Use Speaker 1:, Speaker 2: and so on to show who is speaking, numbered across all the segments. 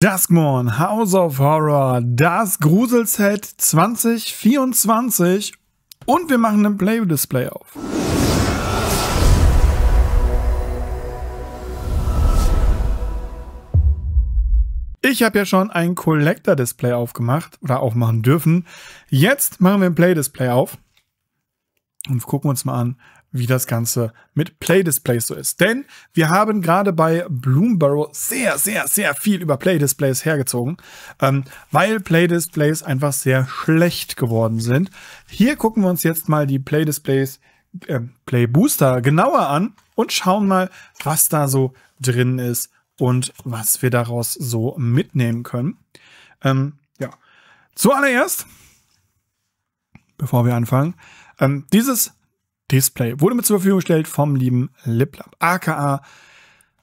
Speaker 1: Duskmorn, House of Horror, das Gruselset 2024 und wir machen ein Play-Display auf. Ich habe ja schon ein Collector-Display aufgemacht oder aufmachen dürfen. Jetzt machen wir ein Play-Display auf und gucken uns mal an, wie das Ganze mit Play-Displays so ist. Denn wir haben gerade bei Bloomborough sehr, sehr, sehr viel über Play-Displays hergezogen, ähm, weil Play-Displays einfach sehr schlecht geworden sind. Hier gucken wir uns jetzt mal die Play-Displays, äh, Play-Booster genauer an und schauen mal, was da so drin ist und was wir daraus so mitnehmen können. Ähm, ja, zuallererst, bevor wir anfangen, ähm, dieses Display. Wurde mir zur Verfügung gestellt vom lieben LibLab, aka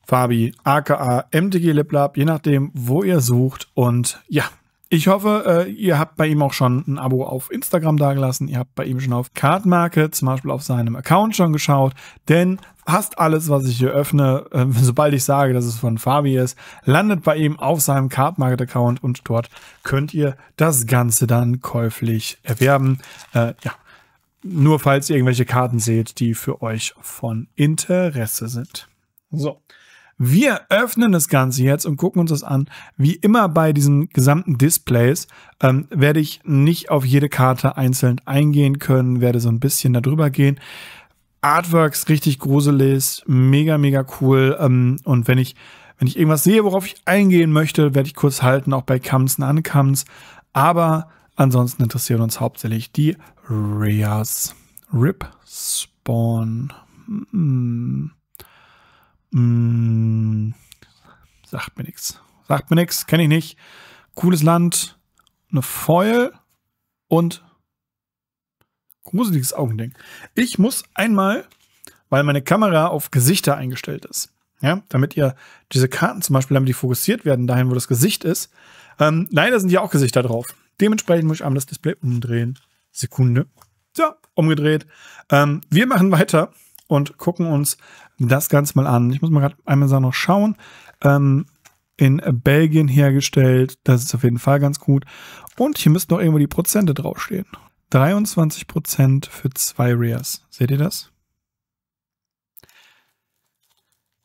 Speaker 1: Fabi, aka MTG LibLab, je nachdem, wo ihr sucht. Und ja, ich hoffe, äh, ihr habt bei ihm auch schon ein Abo auf Instagram dagelassen. Ihr habt bei ihm schon auf Card Market, zum Beispiel auf seinem Account schon geschaut. Denn fast alles, was ich hier öffne, äh, sobald ich sage, dass es von Fabi ist, landet bei ihm auf seinem Card Market Account und dort könnt ihr das Ganze dann käuflich erwerben. Äh, ja, nur falls ihr irgendwelche Karten seht, die für euch von Interesse sind. So. Wir öffnen das Ganze jetzt und gucken uns das an. Wie immer bei diesen gesamten Displays ähm, werde ich nicht auf jede Karte einzeln eingehen können, werde so ein bisschen darüber gehen. Artworks richtig gruselig, mega, mega cool. Ähm, und wenn ich, wenn ich irgendwas sehe, worauf ich eingehen möchte, werde ich kurz halten, auch bei Kams und Uncams. Aber Ansonsten interessieren uns hauptsächlich die Reas. Rip Spawn. Mm. Mm. Sagt mir nichts. Sagt mir nichts, kenne ich nicht. Cooles Land, eine Foil und gruseliges Augending. Ich muss einmal, weil meine Kamera auf Gesichter eingestellt ist, ja, damit ihr diese Karten zum Beispiel, damit die fokussiert werden, dahin, wo das Gesicht ist. Ähm, leider sind ja auch Gesichter drauf. Dementsprechend muss ich einmal das Display umdrehen. Sekunde. So, umgedreht. Ähm, wir machen weiter und gucken uns das Ganze mal an. Ich muss mal gerade einmal noch schauen. Ähm, in Belgien hergestellt. Das ist auf jeden Fall ganz gut. Und hier müssten noch irgendwo die Prozente draufstehen. 23% für zwei Rares. Seht ihr das?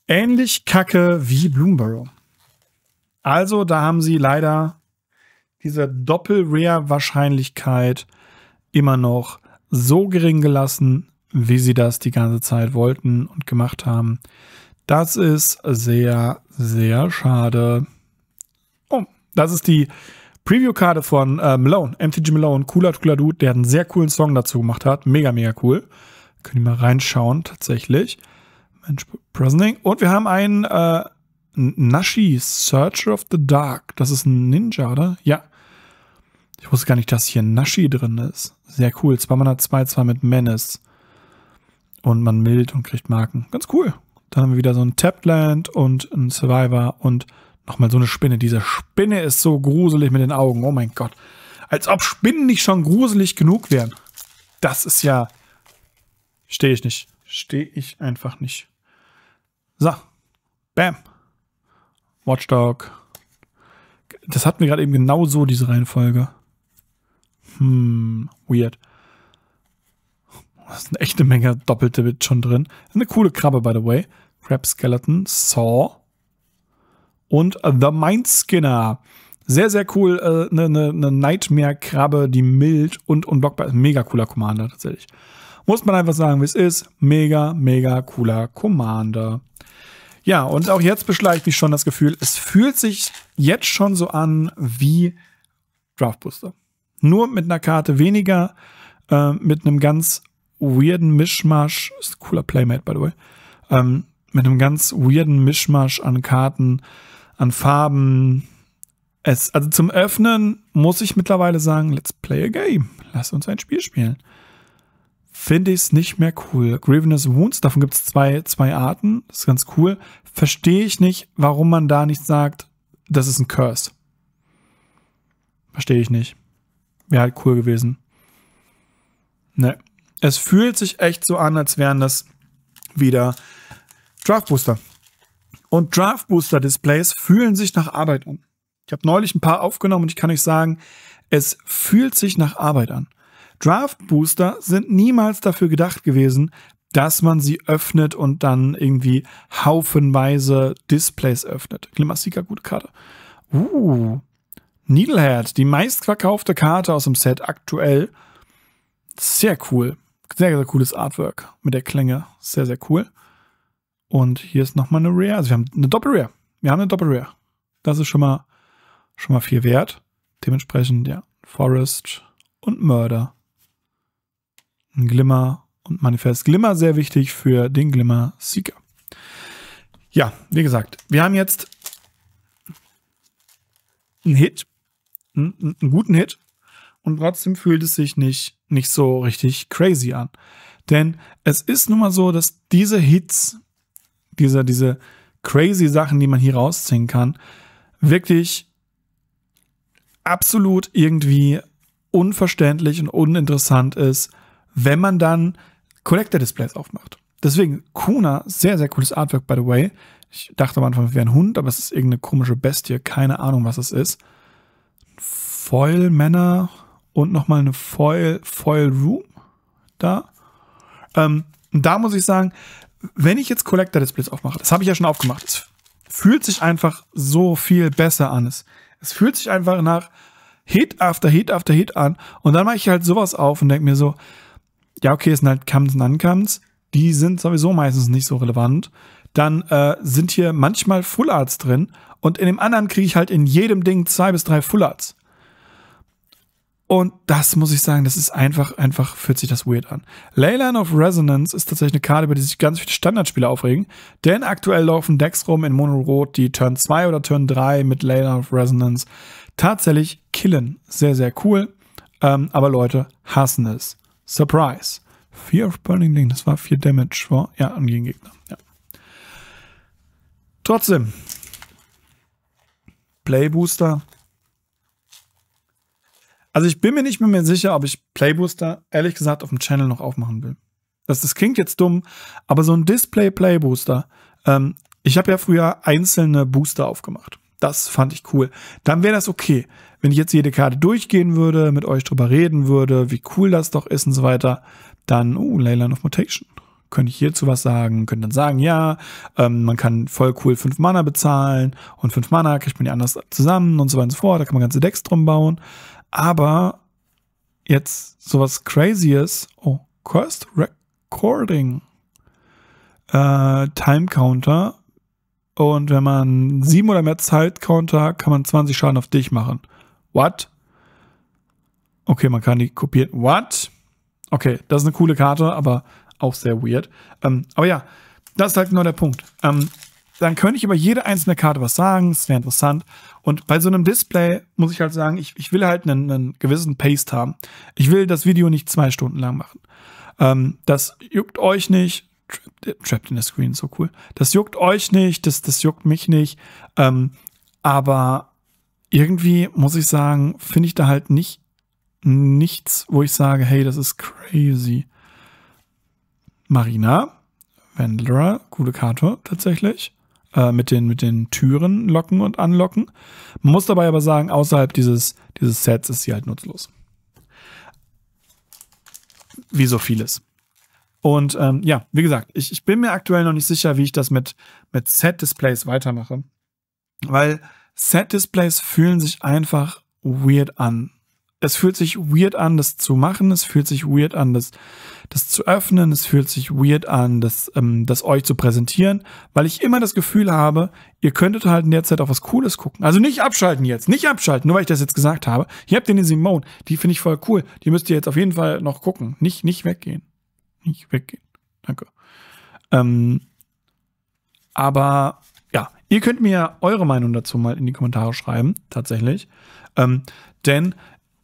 Speaker 1: Ähnlich kacke wie Bloomborough. Also, da haben sie leider dieser Doppel-Rare-Wahrscheinlichkeit immer noch so gering gelassen, wie sie das die ganze Zeit wollten und gemacht haben. Das ist sehr, sehr schade. Oh, das ist die Preview-Karte von äh, Malone, MTG Malone, cooler, cooler Dude, der einen sehr coolen Song dazu gemacht hat. Mega, mega cool. Können wir mal reinschauen, tatsächlich. Mensch, Presenting. Und wir haben einen äh, Nashi, Searcher of the Dark. Das ist ein Ninja, oder? Ja. Ich wusste gar nicht, dass hier Nashi drin ist. Sehr cool. 2x2 mit Menace. Und man mild und kriegt Marken. Ganz cool. Dann haben wir wieder so ein Tapland und ein Survivor und nochmal so eine Spinne. Diese Spinne ist so gruselig mit den Augen. Oh mein Gott. Als ob Spinnen nicht schon gruselig genug wären. Das ist ja... Stehe ich nicht. Stehe ich einfach nicht. So. Bam. Watchdog. Das hatten wir gerade eben genau so, diese Reihenfolge. Hm, weird. Das ist eine echte Menge doppelte Bit schon drin. Eine coole Krabbe, by the way. Crab Skeleton, Saw und The Mind Skinner. Sehr, sehr cool. Äh, eine äh, ne, ne, Nightmare-Krabbe, die mild und unblockbar ist. Mega cooler Commander tatsächlich. Muss man einfach sagen, wie es ist. Mega, mega cooler Commander. Ja, und auch jetzt beschleicht mich schon das Gefühl, es fühlt sich jetzt schon so an wie Draftbooster. Nur mit einer Karte weniger, äh, mit einem ganz weirden Mischmasch, ist ein cooler Playmate, by the way, ähm, mit einem ganz weirden Mischmasch an Karten, an Farben. Es, also zum Öffnen muss ich mittlerweile sagen, let's play a game. Lass uns ein Spiel spielen. Finde ich es nicht mehr cool. Grievous Wounds, davon gibt es zwei, zwei Arten. Das ist ganz cool. Verstehe ich nicht, warum man da nicht sagt, das ist ein Curse. Verstehe ich nicht. Wäre halt cool gewesen. Ne. Es fühlt sich echt so an, als wären das wieder Draft Booster. Und Draft Booster Displays fühlen sich nach Arbeit an. Ich habe neulich ein paar aufgenommen und ich kann euch sagen, es fühlt sich nach Arbeit an. Draft Booster sind niemals dafür gedacht gewesen, dass man sie öffnet und dann irgendwie haufenweise Displays öffnet. Klimasieger, gute Karte. Uh, Needlehead, die meistverkaufte Karte aus dem Set aktuell. Sehr cool. Sehr, sehr cooles Artwork mit der Klänge. Sehr, sehr cool. Und hier ist nochmal eine Rare. Also wir haben eine Doppel-Rare. Wir haben eine Doppel-Rare. Das ist schon mal, schon mal viel wert. Dementsprechend, ja, Forest und Murder. Ein Glimmer und Manifest. Glimmer sehr wichtig für den Glimmer Seeker. Ja, wie gesagt, wir haben jetzt einen Hit einen, einen guten Hit und trotzdem fühlt es sich nicht, nicht so richtig crazy an. Denn es ist nun mal so, dass diese Hits, diese, diese crazy Sachen, die man hier rausziehen kann, wirklich absolut irgendwie unverständlich und uninteressant ist, wenn man dann Collector-Displays aufmacht. Deswegen, Kuna, sehr, sehr cooles Artwork, by the way. Ich dachte am Anfang, es wäre ein Hund, aber es ist irgendeine komische Bestie. Keine Ahnung, was es ist. Foil-Männer und nochmal eine Foil, Foil Room da. Ähm, da muss ich sagen, wenn ich jetzt Collector-Displays aufmache, das habe ich ja schon aufgemacht, es fühlt sich einfach so viel besser an. Es, es fühlt sich einfach nach Hit after Hit after Hit an. Und dann mache ich halt sowas auf und denke mir so, ja, okay, es sind halt Kams und Uncomes. Die sind sowieso meistens nicht so relevant. Dann äh, sind hier manchmal Full Arts drin und in dem anderen kriege ich halt in jedem Ding zwei bis drei Full Arts. Und das muss ich sagen, das ist einfach, einfach fühlt sich das weird an. Leyline of Resonance ist tatsächlich eine Karte, über die sich ganz viele Standardspieler aufregen, denn aktuell laufen Decks rum in Mono Rot, die Turn 2 oder Turn 3 mit Leyline of Resonance tatsächlich killen. Sehr, sehr cool. Ähm, aber Leute hassen es. Surprise. Fear of Burning Ding, das war 4 Damage, war? Ja, an den Gegner. Ja. Trotzdem. Playbooster also ich bin mir nicht mehr sicher, ob ich Playbooster ehrlich gesagt auf dem Channel noch aufmachen will. Das, das klingt jetzt dumm, aber so ein Display Playbooster. Ähm, ich habe ja früher einzelne Booster aufgemacht. Das fand ich cool. Dann wäre das okay, wenn ich jetzt jede Karte durchgehen würde, mit euch drüber reden würde, wie cool das doch ist und so weiter. Dann, oh, Leyland of Mutation könnte ich hierzu was sagen, könnte dann sagen, ja, ähm, man kann voll cool fünf Mana bezahlen und fünf Mana kriegt man ja anders zusammen und so weiter und so fort. Da kann man ganze Decks drum bauen. Aber jetzt sowas Crazyes. Oh, Cursed Recording. Äh, Time Counter. Und wenn man sieben oder mehr Zeit Counter, kann man 20 Schaden auf dich machen. What? Okay, man kann die kopieren. What? Okay, das ist eine coole Karte, aber auch sehr weird. Ähm, aber ja, das ist halt genau der Punkt. Ähm, dann könnte ich über jede einzelne Karte was sagen, es wäre interessant. Und bei so einem Display muss ich halt sagen, ich, ich will halt einen, einen gewissen Paste haben. Ich will das Video nicht zwei Stunden lang machen. Ähm, das juckt euch nicht. Trapped in the Screen, so cool. Das juckt euch nicht, das, das juckt mich nicht. Ähm, aber irgendwie muss ich sagen, finde ich da halt nicht nichts, wo ich sage, hey, das ist crazy. Marina, Wendler, gute Karte tatsächlich äh, mit, den, mit den Türen locken und anlocken. Man muss dabei aber sagen, außerhalb dieses, dieses Sets ist sie halt nutzlos. Wie so vieles. Und ähm, ja, wie gesagt, ich, ich bin mir aktuell noch nicht sicher, wie ich das mit, mit Set-Displays weitermache. Weil Set-Displays fühlen sich einfach weird an es fühlt sich weird an, das zu machen. Es fühlt sich weird an, das, das zu öffnen. Es fühlt sich weird an, das, ähm, das euch zu präsentieren, weil ich immer das Gefühl habe, ihr könntet halt in der Zeit auch was Cooles gucken. Also nicht abschalten jetzt, nicht abschalten, nur weil ich das jetzt gesagt habe. Ihr habt den Simone, die finde ich voll cool. Die müsst ihr jetzt auf jeden Fall noch gucken. Nicht, nicht weggehen. Nicht weggehen. Danke. Ähm, aber ja, ihr könnt mir eure Meinung dazu mal in die Kommentare schreiben, tatsächlich. Ähm, denn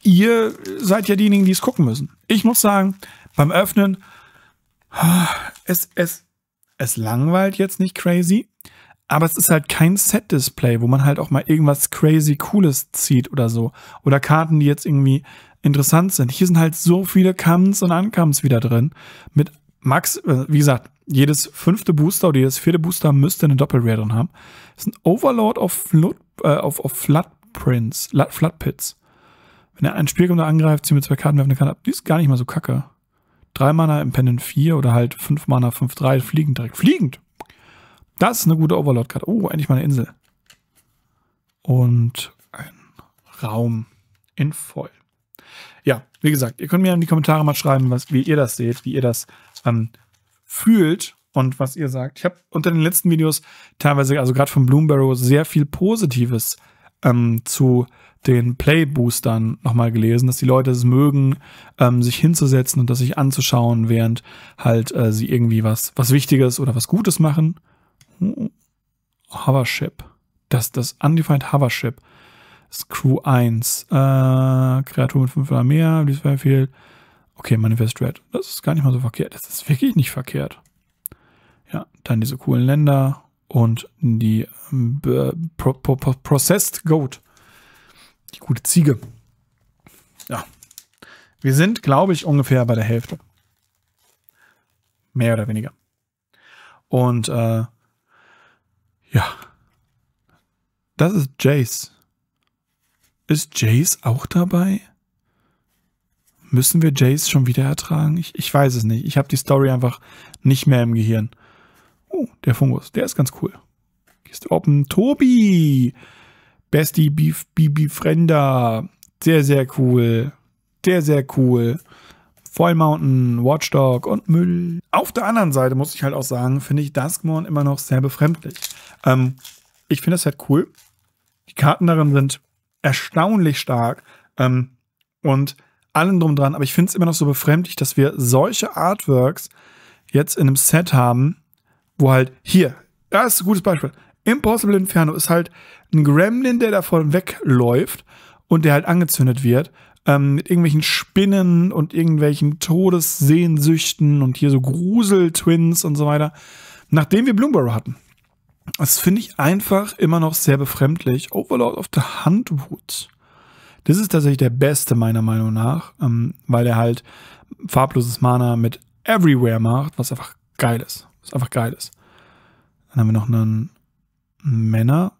Speaker 1: ihr seid ja diejenigen, die es gucken müssen. Ich muss sagen, beim Öffnen, ah, es, es, es langweilt jetzt nicht crazy, aber es ist halt kein Set-Display, wo man halt auch mal irgendwas crazy Cooles zieht oder so. Oder Karten, die jetzt irgendwie interessant sind. Hier sind halt so viele Comes und Uncomes wieder drin. Mit Max, äh, wie gesagt, jedes fünfte Booster oder jedes vierte Booster müsste eine doppel Doppelrare drin haben. Das ist ein Overlord auf, Flut, äh, auf, auf Floodprints, Floodpits. Wenn er einen Spielgegner angreift, ziehen wir zwei Karten, werfen eine Karte ab. Die ist gar nicht mal so kacke. Drei Mana im Pendant 4 oder halt fünf Mana 5, 3, fliegend direkt. Fliegend! Das ist eine gute Overlord-Karte. Oh, endlich mal eine Insel. Und ein Raum in Voll. Ja, wie gesagt, ihr könnt mir in die Kommentare mal schreiben, was, wie ihr das seht, wie ihr das ähm, fühlt und was ihr sagt. Ich habe unter den letzten Videos teilweise, also gerade von Bloomberry, sehr viel Positives ähm, zu den Play-Boostern nochmal gelesen, dass die Leute es mögen, ähm, sich hinzusetzen und das sich anzuschauen, während halt äh, sie irgendwie was, was Wichtiges oder was Gutes machen. Hm, Hovership. Das, das Undefined Hovership. ist Crew 1. Äh, Kreatur mit 5 oder mehr, dies Okay, Manifest Red. Das ist gar nicht mal so verkehrt. Das ist wirklich nicht verkehrt. Ja, dann diese coolen Länder und die ähm, Processed Goat. Die gute Ziege. Ja. Wir sind, glaube ich, ungefähr bei der Hälfte. Mehr oder weniger. Und äh, ja. Das ist Jace. Ist Jace auch dabei? Müssen wir Jace schon wieder ertragen? Ich, ich weiß es nicht. Ich habe die Story einfach nicht mehr im Gehirn. Oh, der Fungus, der ist ganz cool. Gehst Kiste offen. Tobi! Bestie Bibi Frender. Sehr, sehr cool. Sehr, sehr cool. Foil Mountain, Watchdog und Müll. Auf der anderen Seite muss ich halt auch sagen, finde ich Duskmorn immer noch sehr befremdlich. Ähm, ich finde das halt cool. Die Karten darin sind erstaunlich stark ähm, und allen drum dran. Aber ich finde es immer noch so befremdlich, dass wir solche Artworks jetzt in einem Set haben, wo halt hier, das ist ein gutes Beispiel. Impossible Inferno ist halt ein Gremlin, der davon wegläuft und der halt angezündet wird. Ähm, mit irgendwelchen Spinnen und irgendwelchen Todessehnsüchten und hier so Grusel-Twins und so weiter. Nachdem wir Bloomborough hatten. Das finde ich einfach immer noch sehr befremdlich. Overlord of the Huntwood. Das ist tatsächlich der beste meiner Meinung nach, ähm, weil er halt farbloses Mana mit Everywhere macht, was einfach geil ist. Was einfach geil ist. Dann haben wir noch einen Männer.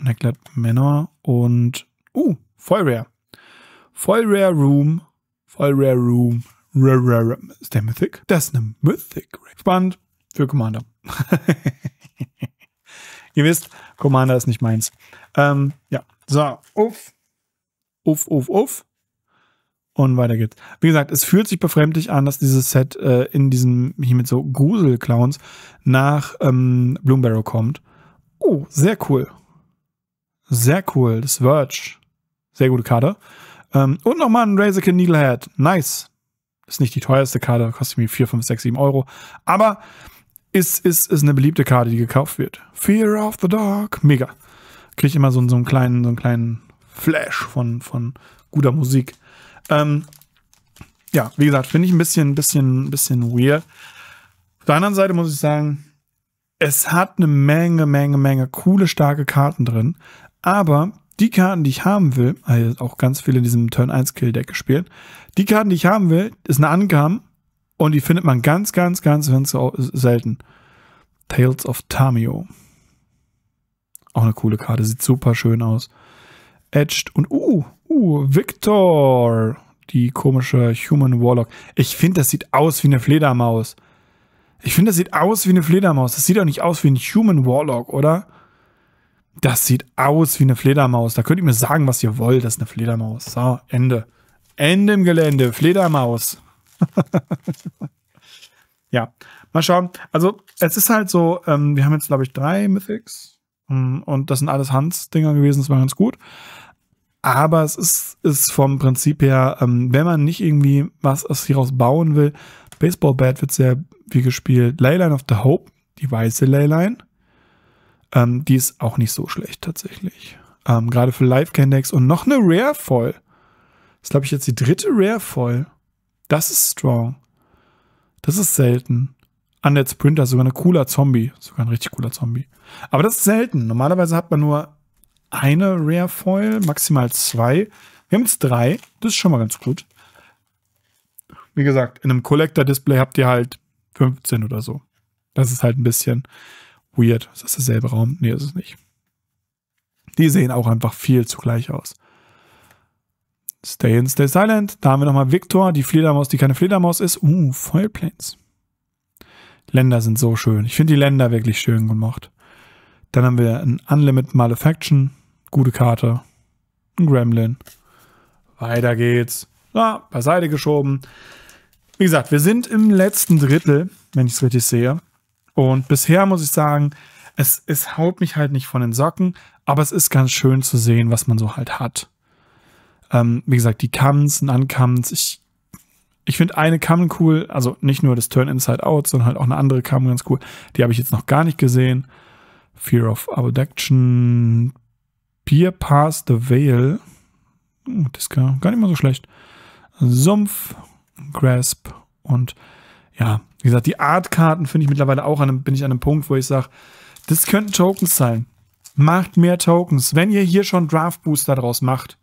Speaker 1: Necklet Männer und. Uh, voll rare. Voll rare Room. Voll rare Room. Rare, rare, Ist der Mythic? Das ist eine Mythic. Spannend für Commander. Ihr wisst, Commander ist nicht meins. Ähm, ja, so, uff, uff, uff, uff. Und weiter geht's. Wie gesagt, es fühlt sich befremdlich an, dass dieses Set äh, in diesem, hier mit so Gruselclowns nach ähm, Barrow kommt. Oh, sehr cool. Sehr cool. Das Verge. Sehr gute Karte. Ähm, und nochmal ein Razorkin Needlehead. Nice. Ist nicht die teuerste Karte, kostet mir 4, 5, 6, 7 Euro. Aber ist, ist, ist eine beliebte Karte, die gekauft wird. Fear of the Dark. Mega. Kriege ich immer so, so, einen kleinen, so einen kleinen Flash von, von guter Musik. Ähm, ja, wie gesagt, finde ich ein bisschen, bisschen, bisschen weird. Auf der anderen Seite muss ich sagen, es hat eine Menge, Menge, Menge coole, starke Karten drin. Aber die Karten, die ich haben will, also auch ganz viel in diesem Turn 1 Kill Deck gespielt, die Karten, die ich haben will, ist eine Ankam und die findet man ganz, ganz, ganz, ganz selten. Tales of Tamio. Auch eine coole Karte, sieht super schön aus. Edged und uh, uh, Victor, die komische Human Warlock. Ich finde, das sieht aus wie eine Fledermaus. Ich finde, das sieht aus wie eine Fledermaus. Das sieht doch nicht aus wie ein Human Warlock, oder? Das sieht aus wie eine Fledermaus. Da könnt ihr mir sagen, was ihr wollt. Das ist eine Fledermaus. So, Ende. Ende im Gelände. Fledermaus. ja, mal schauen. Also, es ist halt so, ähm, wir haben jetzt, glaube ich, drei Mythics. Mm, und das sind alles Hans-Dinger gewesen. Das war ganz gut. Aber es ist, ist vom Prinzip her, ähm, wenn man nicht irgendwie was aus hieraus bauen will, Baseball Bat wird sehr wie gespielt. Leyline of the Hope, die weiße Leyline. Ähm, die ist auch nicht so schlecht tatsächlich. Ähm, Gerade für Live-Candex und noch eine Rare voll. Das ist, glaube ich jetzt die dritte Rare voll. Das ist strong. Das ist selten. Undead Sprinter sogar ein cooler Zombie. Sogar ein richtig cooler Zombie. Aber das ist selten. Normalerweise hat man nur eine Rare Foil, maximal zwei. Wir haben jetzt drei. Das ist schon mal ganz gut. Wie gesagt, in einem Collector-Display habt ihr halt 15 oder so. Das ist halt ein bisschen weird. Ist das derselbe Raum? Nee, ist es nicht. Die sehen auch einfach viel zu gleich aus. Stay in, stay silent. Da haben wir nochmal Victor, die Fledermaus, die keine Fledermaus ist. Uh, Foilplanes. Länder sind so schön. Ich finde die Länder wirklich schön gemacht. Dann haben wir ein Unlimited Malefaction. Gute Karte. Ein Gremlin. Weiter geht's. Ja, ah, beiseite geschoben. Wie gesagt, wir sind im letzten Drittel, wenn ich es richtig sehe. Und bisher muss ich sagen, es, es haut mich halt nicht von den Socken, aber es ist ganz schön zu sehen, was man so halt hat. Ähm, wie gesagt, die Kamms und Unkamms. Ich, ich finde eine Kamm cool, also nicht nur das Turn Inside Out, sondern halt auch eine andere Kamm ganz cool. Die habe ich jetzt noch gar nicht gesehen. Fear of Abduction, Peer Past the Veil. Oh, das ist gar nicht mal so schlecht. Sumpf, Grasp und ja, wie gesagt, die Artkarten finde ich mittlerweile auch an einem, bin ich an einem Punkt, wo ich sage, das könnten Tokens sein. Macht mehr Tokens. Wenn ihr hier schon Draft Booster draus macht,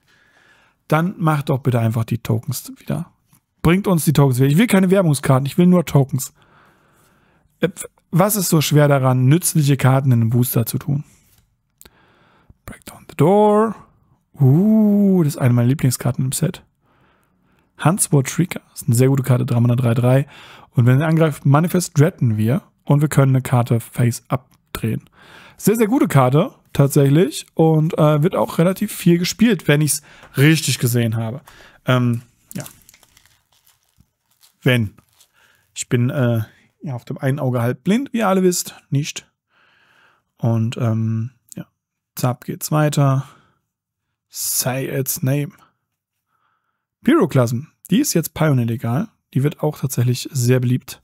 Speaker 1: dann macht doch bitte einfach die Tokens wieder. Bringt uns die Tokens wieder. Ich will keine Werbungskarten, ich will nur Tokens. Äh, was ist so schwer daran, nützliche Karten in einem Booster zu tun? Break down the door. Uh, das ist eine meiner Lieblingskarten im Set. Hans Huntsword Shrieker. Ist eine sehr gute Karte, 3 3 Und wenn er angreift, Manifest Dreaden wir und wir können eine Karte Face abdrehen. Sehr, sehr gute Karte, tatsächlich. Und äh, wird auch relativ viel gespielt, wenn ich es richtig gesehen habe. Ähm, ja. Wenn. Ich bin äh, ja, auf dem einen Auge halb blind, wie ihr alle wisst. Nicht. Und ähm, ja. Zap geht's weiter. Say its name. Pyroklasm. Die ist jetzt Pioneer legal. Die wird auch tatsächlich sehr beliebt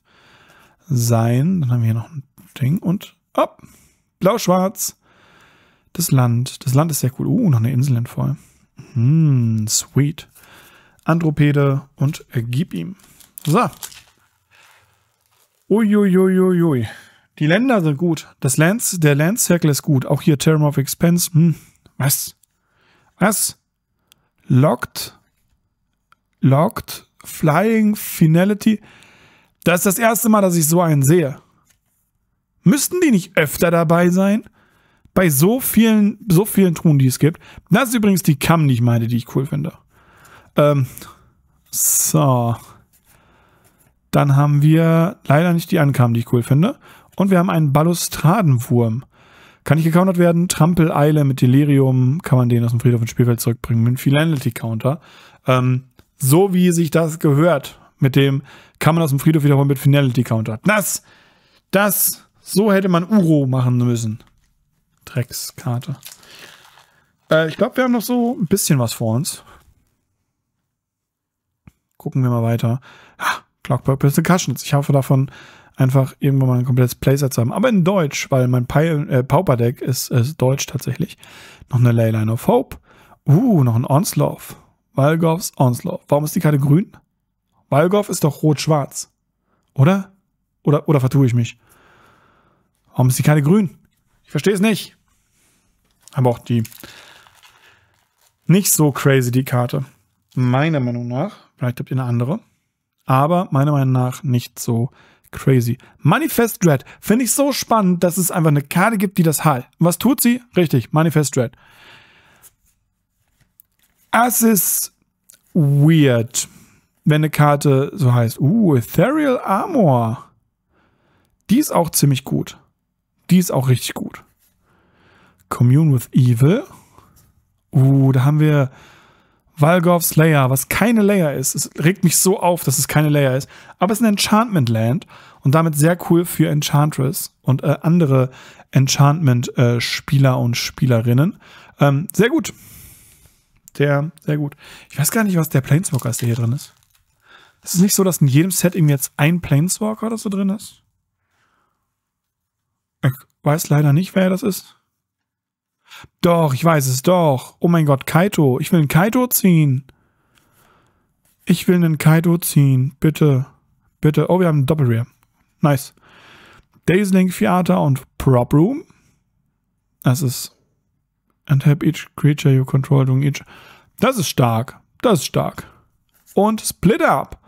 Speaker 1: sein. Dann haben wir hier noch ein Ding und ab. Oh, Blau-Schwarz. Das Land. Das Land ist sehr cool. uh, noch eine Insel voll. Hm, sweet. Andropede und äh, gib ihm. So. Uiuiuiuiui. Die Länder sind gut. Das Lands, der Land Circle ist gut. Auch hier Term of Expense. Hm. Was? Was? Locked Locked, Flying, Finality. Das ist das erste Mal, dass ich so einen sehe. Müssten die nicht öfter dabei sein? Bei so vielen, so vielen Truhen, die es gibt. Das ist übrigens die Cam, die ich meine, die ich cool finde. Ähm, so. Dann haben wir leider nicht die Ankam, die ich cool finde. Und wir haben einen Balustradenwurm. Kann nicht gecountert werden. Trampeleile mit Delirium kann man den aus dem Friedhof ins Spielfeld zurückbringen. Mit Finality Counter. Ähm, so wie sich das gehört, mit dem kann man aus dem Friedhof wiederholen mit Finality Counter. Das, das, so hätte man Uro machen müssen. Dreckskarte. Äh, ich glaube, wir haben noch so ein bisschen was vor uns. Gucken wir mal weiter. Ah, Clockwork Pistol Cushions. Ich hoffe davon einfach irgendwann mal ein komplettes Playset zu haben. Aber in Deutsch, weil mein Pi äh, Pauper Deck ist, ist Deutsch tatsächlich. Noch eine Leyline of Hope. Uh, noch ein Onslaught. Wildgolfs Onslaught. Warum ist die Karte grün? Wildgolf ist doch rot-schwarz. Oder? Oder, oder vertue ich mich? Warum ist die Karte grün? Ich verstehe es nicht. Aber auch die nicht so crazy, die Karte. Meiner Meinung nach. Vielleicht habt ihr eine andere. Aber meiner Meinung nach nicht so crazy. Manifest Dread finde ich so spannend, dass es einfach eine Karte gibt, die das heilt. Was tut sie? Richtig, Manifest Dread. Es ist weird, wenn eine Karte so heißt. Uh, Ethereal Armor. Die ist auch ziemlich gut. Die ist auch richtig gut. Commune with Evil. Uh, da haben wir Valgovs Layer, was keine Layer ist. Es regt mich so auf, dass es keine Layer ist. Aber es ist ein Enchantment Land und damit sehr cool für Enchantress und äh, andere Enchantment-Spieler äh, und Spielerinnen. Ähm, sehr gut bisher sehr gut. Ich weiß gar nicht, was der Planeswalker ist, der hier drin ist. Es ist nicht so, dass in jedem Set irgendwie jetzt ein Planeswalker oder so drin ist. Ich weiß leider nicht, wer das ist. Doch, ich weiß es doch. Oh mein Gott, Kaito. Ich will einen Kaito ziehen. Ich will einen Kaito ziehen. Bitte. Bitte. Oh, wir haben einen Doppelrear. Nice. Dazzling Theater und Prop Room. Das ist and help each creature you control during each. Das ist stark. Das ist stark. Und Split Up.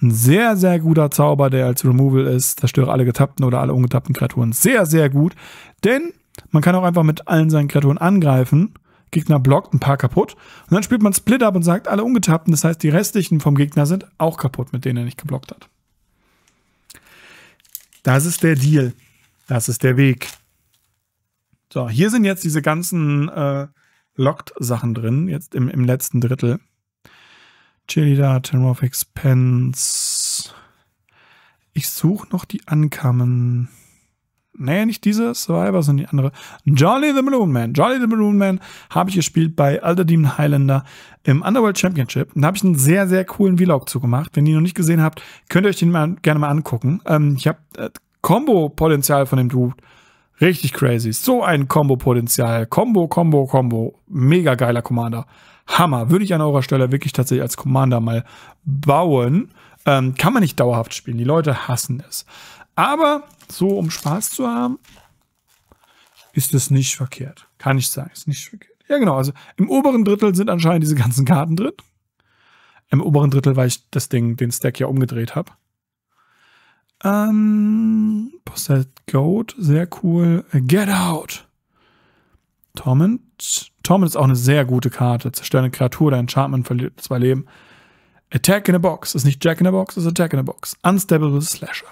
Speaker 1: Ein sehr, sehr guter Zauber, der als Removal ist. Zerstöre alle getappten oder alle ungetappten Kreaturen. Sehr, sehr gut. Denn man kann auch einfach mit allen seinen Kreaturen angreifen. Gegner blockt ein paar kaputt. Und dann spielt man Split Up und sagt, alle ungetappten, das heißt, die restlichen vom Gegner sind auch kaputt, mit denen er nicht geblockt hat. Das ist der Deal. Das ist der Weg. So, hier sind jetzt diese ganzen äh, Locked-Sachen drin, jetzt im, im letzten Drittel. Cheerleader, Turn of Expense. Ich suche noch die Ankamen. Nee, nicht diese Survivor, sondern die andere. Jolly the Balloon Man. Jolly the Balloon Man habe ich gespielt bei Alder Demon Highlander im Underworld Championship. Da habe ich einen sehr, sehr coolen Vlog zu gemacht. Wenn ihr ihn noch nicht gesehen habt, könnt ihr euch den mal, gerne mal angucken. Ähm, ich habe äh, Combo-Potenzial von dem Dude Richtig crazy. So ein Combo-Potenzial. Combo, Combo, Combo. Mega geiler Commander. Hammer. Würde ich an eurer Stelle wirklich tatsächlich als Commander mal bauen. Ähm, kann man nicht dauerhaft spielen. Die Leute hassen es. Aber so, um Spaß zu haben, ist es nicht verkehrt. Kann ich sagen, ist nicht verkehrt. Ja, genau. Also im oberen Drittel sind anscheinend diese ganzen Karten drin. Im oberen Drittel, weil ich das Ding, den Stack ja umgedreht habe. Ähm, Posted Goat, sehr cool. Äh, Get Out. Torment. Torment ist auch eine sehr gute Karte. Zerstöre eine Kreatur, dein Enchantment verliert zwei Leben. Attack in a Box. Ist nicht Jack in a Box, ist Attack in a Box. Unstable Slasher.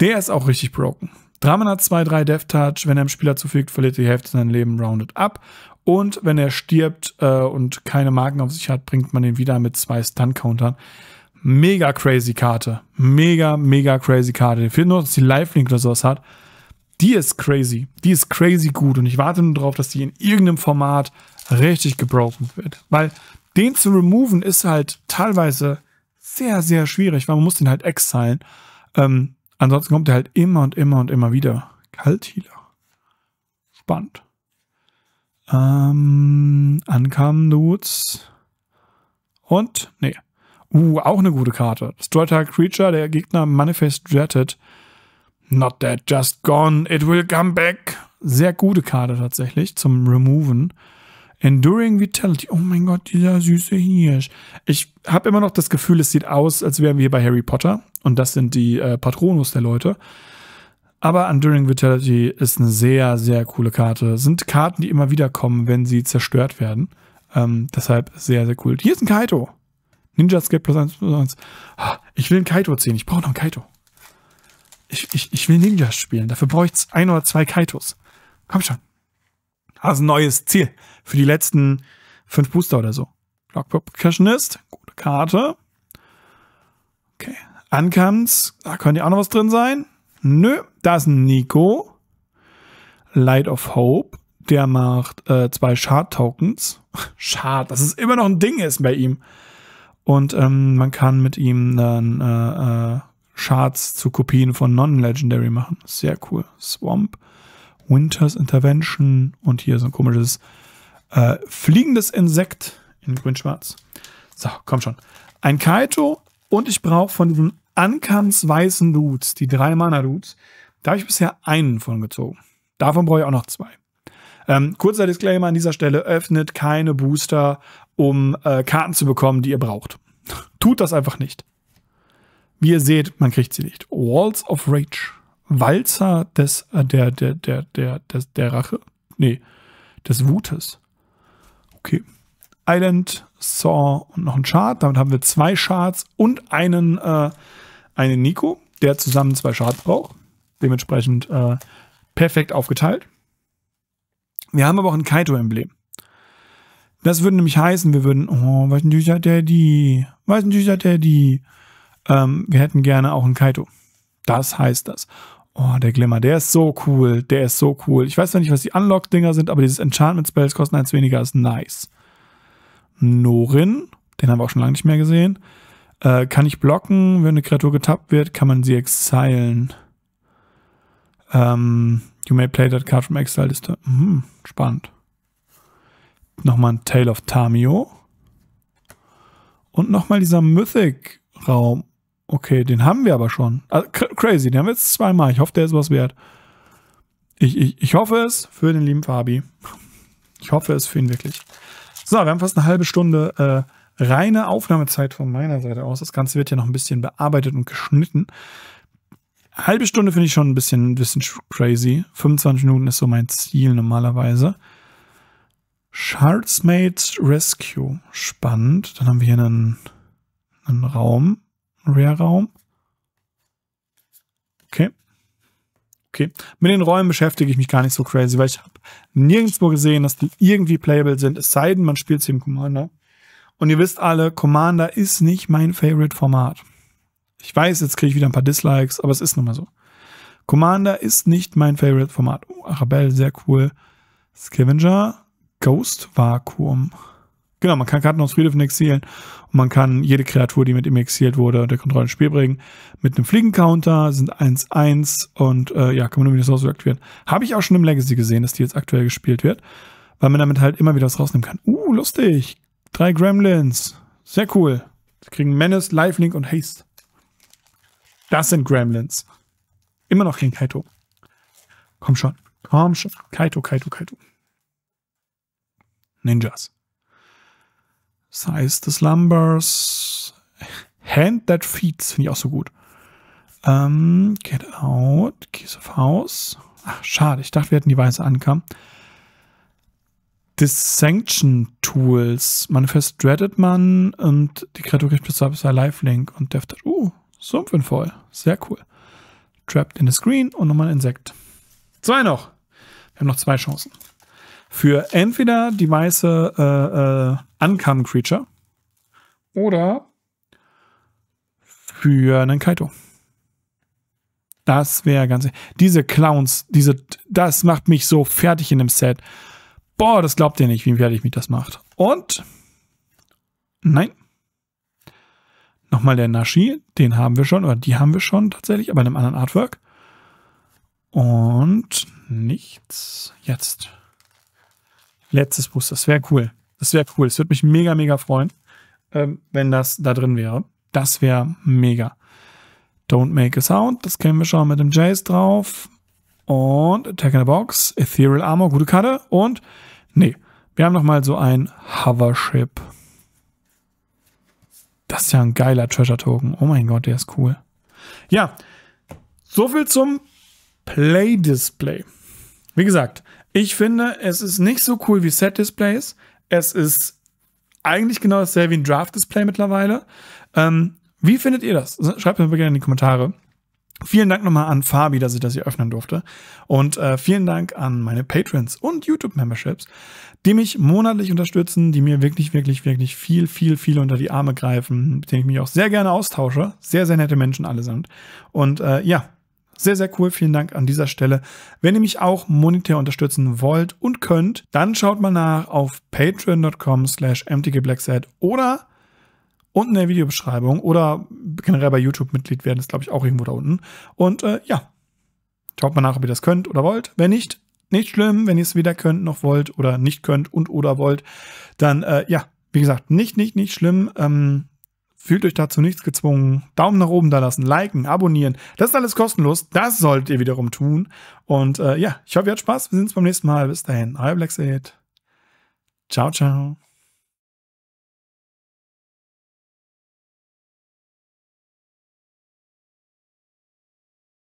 Speaker 1: Der ist auch richtig broken. hat 2-3 Death Touch. Wenn er einem Spieler zufügt, verliert die Hälfte sein Leben rounded up. Und wenn er stirbt äh, und keine Marken auf sich hat, bringt man den wieder mit zwei Stun-Countern. Mega crazy Karte. Mega, mega crazy Karte. Fehlt nur, dass die Live-Link oder sowas hat. Die ist crazy. Die ist crazy gut. Und ich warte nur darauf, dass die in irgendeinem Format richtig gebroken wird. Weil den zu removen ist halt teilweise sehr, sehr schwierig, weil man muss den halt exilen. Ähm, ansonsten kommt der halt immer und immer und immer wieder. Kalthealer. Spannend. Ähm, Ankam Dudes. Und, nee, Uh, auch eine gute Karte. Destroy Target Creature, der Gegner Manifest Jetted. Not dead, just gone. It will come back. Sehr gute Karte tatsächlich zum Removen. Enduring Vitality. Oh mein Gott, dieser süße Hirsch. Ich habe immer noch das Gefühl, es sieht aus, als wären wir bei Harry Potter. Und das sind die äh, Patronus der Leute. Aber Enduring Vitality ist eine sehr, sehr coole Karte. Sind Karten, die immer wieder kommen, wenn sie zerstört werden. Ähm, deshalb sehr, sehr cool. Hier ist ein Kaito. Ninja Escape plus 1 plus 1. Ich will einen Kaito ziehen. Ich brauche noch einen Kaito. Ich, ich, ich will Ninjas spielen. Dafür brauche ich ein oder zwei Kaitos. Komm schon. Also ein neues Ziel für die letzten fünf Booster oder so. Clockpop Percussionist. Gute Karte. Okay. Ankams. Da könnte ja auch noch was drin sein. Nö. Da ist ein Nico. Light of Hope. Der macht äh, zwei Shard-Tokens. Shard, dass es immer noch ein Ding ist bei ihm. Und ähm, man kann mit ihm dann äh, äh, Charts zu Kopien von Non-Legendary machen. Sehr cool. Swamp, Winter's Intervention und hier so ein komisches äh, fliegendes Insekt in grün-schwarz. So, komm schon. Ein Kaito und ich brauche von diesen Ankans weißen Dudes, die drei Mana-Dudes, da habe ich bisher einen von gezogen. Davon brauche ich auch noch zwei. Ähm, kurzer Disclaimer an dieser Stelle: öffnet keine Booster um äh, Karten zu bekommen, die ihr braucht. Tut das einfach nicht. Wie ihr seht, man kriegt sie nicht. Walls of Rage. Walzer des, äh, der, der, der, der, des, der Rache? Nee, des Wutes. Okay. Island, Saw und noch ein Chart. Damit haben wir zwei Charts und einen, äh, einen Nico, der zusammen zwei Charts braucht. Dementsprechend äh, perfekt aufgeteilt. Wir haben aber auch ein Kaito-Emblem. Das würde nämlich heißen, wir würden, oh, was ein süßer Daddy, was ein süßer Daddy. Ähm, wir hätten gerne auch einen Kaito. Das heißt das. Oh, der Glimmer, der ist so cool, der ist so cool. Ich weiß zwar nicht, was die Unlock-Dinger sind, aber dieses Enchantment-Spells kosten eins weniger, ist nice. Norin, den haben wir auch schon lange nicht mehr gesehen. Äh, kann ich blocken, wenn eine Kreatur getappt wird, kann man sie exilen. Ähm, you may play that card from exile liste. Hm, spannend nochmal ein Tale of Tamio. Und nochmal dieser Mythic-Raum. Okay, den haben wir aber schon. Also, crazy, den haben wir jetzt zweimal. Ich hoffe, der ist was wert. Ich, ich, ich hoffe es für den lieben Fabi. Ich hoffe es für ihn wirklich. So, wir haben fast eine halbe Stunde äh, reine Aufnahmezeit von meiner Seite aus. Das Ganze wird ja noch ein bisschen bearbeitet und geschnitten. Halbe Stunde finde ich schon ein bisschen, ein bisschen crazy. 25 Minuten ist so mein Ziel normalerweise. Shards Made Rescue. Spannend. Dann haben wir hier einen, einen Raum. Rare-Raum. Okay. Okay. Mit den Räumen beschäftige ich mich gar nicht so crazy, weil ich habe nirgendwo gesehen, dass die irgendwie playable sind, es sei denn, man spielt sie im Commander. Und ihr wisst alle, Commander ist nicht mein Favorite-Format. Ich weiß, jetzt kriege ich wieder ein paar Dislikes, aber es ist nun mal so. Commander ist nicht mein Favorite-Format. Oh, Arabelle, sehr cool. Scavenger. Ghost Vakuum. Genau, man kann Karten aus Friedhof exilen und man kann jede Kreatur, die mit ihm exiliert wurde, unter Kontrolle ins Spiel bringen. Mit einem Fliegencounter sind 1-1 und äh, ja, kann man nur wieder das Haus aktivieren. Habe ich auch schon im Legacy gesehen, dass die jetzt aktuell gespielt wird, weil man damit halt immer wieder was rausnehmen kann. Uh, lustig. Drei Gremlins. Sehr cool. Sie kriegen Menace, Lifelink und Haste. Das sind Gremlins. Immer noch kein Kaito. Komm schon. Komm schon. Kaito, Kaito, Kaito. Ninjas. Size des Lumbers. Hand That Feeds, finde ich auch so gut. Ähm, get Out, Keys of House. Ach, schade, ich dachte, wir hätten die Weiße ankam. Dissanction Tools, Manifest Dreaded Man und die Kreatur kriegt bis zur Lifelink und Death Touch. Uh, voll. sehr cool. Trapped in the Screen und nochmal ein Insekt. Zwei noch. Wir haben noch zwei Chancen für entweder die weiße äh, äh, Uncommon Creature oder für einen Kaito. Das wäre ganz. Diese Clowns, diese, das macht mich so fertig in dem Set. Boah, das glaubt ihr nicht, wie fertig mich das macht. Und. Nein. Nochmal der Nashi, den haben wir schon, oder die haben wir schon tatsächlich, aber in einem anderen Artwork. Und nichts. Jetzt letztes Booster. Das wäre cool. Das wäre cool. Es würde mich mega, mega freuen, ähm, wenn das da drin wäre. Das wäre mega. Don't Make a Sound, das kennen wir schon mit dem Jace drauf. Und Attack in a Box, Ethereal Armor, gute Karte. Und, nee, wir haben nochmal so ein Hovership. Das ist ja ein geiler Treasure-Token. Oh mein Gott, der ist cool. Ja, soviel zum Play-Display. Wie gesagt, ich finde, es ist nicht so cool wie Set-Displays. Es ist eigentlich genau dasselbe wie ein Draft-Display mittlerweile. Ähm, wie findet ihr das? Schreibt mir gerne in die Kommentare. Vielen Dank nochmal an Fabi, dass ich das hier öffnen durfte. Und äh, vielen Dank an meine Patrons und YouTube-Memberships, die mich monatlich unterstützen, die mir wirklich, wirklich, wirklich viel, viel, viel unter die Arme greifen, mit denen ich mich auch sehr gerne austausche. Sehr, sehr nette Menschen allesamt. Und äh, ja, sehr, sehr cool. Vielen Dank an dieser Stelle. Wenn ihr mich auch monetär unterstützen wollt und könnt, dann schaut mal nach auf patreon.com slash mtgblackset oder unten in der Videobeschreibung oder generell bei YouTube Mitglied werden, ist glaube ich auch irgendwo da unten. Und äh, ja, schaut mal nach, ob ihr das könnt oder wollt. Wenn nicht, nicht schlimm. Wenn ihr es weder könnt noch wollt oder nicht könnt und oder wollt, dann äh, ja, wie gesagt, nicht, nicht, nicht schlimm. Ähm, Fühlt euch dazu nichts gezwungen. Daumen nach oben da lassen, liken, abonnieren. Das ist alles kostenlos. Das solltet ihr wiederum tun. Und äh, ja, ich hoffe, ihr habt Spaß. Wir sehen uns beim nächsten Mal. Bis dahin. Euer Black Seed. Ciao, ciao.